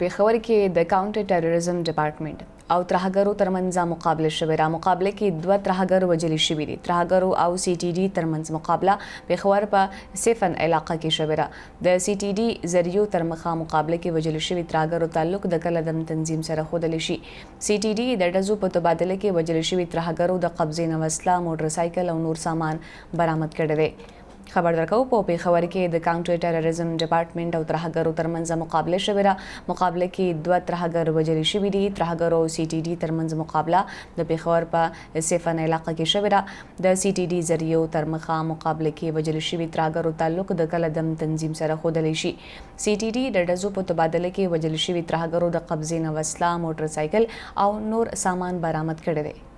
پیښور کې د کاونټر ټیرریزم ډپارټمنټ او ترهګرو ترمنځ مقابله شوې را مقابله کې دوه ترهګر وجلی شوې دي ترهګرو او سی ټي ډي ترمنځ مقابله پیښور په سیفن علاقه کې شوې را د سی ټي ډي ذریعو تر مخه مقابله کې وجلی شوې ترهګرو تعلق د کلدم تنظیم سره خودل شي سی ټي ډي د ډزو په تبادله کې وجلی شوې ترهګرو د قبضې نه وسله موټر سایکل او نور سامان برامد کړي دي خبر درکو په پیښور کې د کاونټر ټیرریزم ډپارټمنټ او ترهګرو ترمنځ مقابله شوې ده مقابله کې دوه ترهګر وجلې شوې دي ترهګرو او سی ټي ډي ترمنځ مقابله د پیښور په سیفن علاقه کې شوې ده د سی ټي ډي ذریعو تر مخه مقابله کې وجلې شوې ترهګرو تعلق د کلدم تنظیم سره خودلې شي سی ټي ډي د ډزو په تبادله کې وجلې شوې ترهګرو د قبضې نه وسله موټر سایکل او نور سامان برامد کړی دی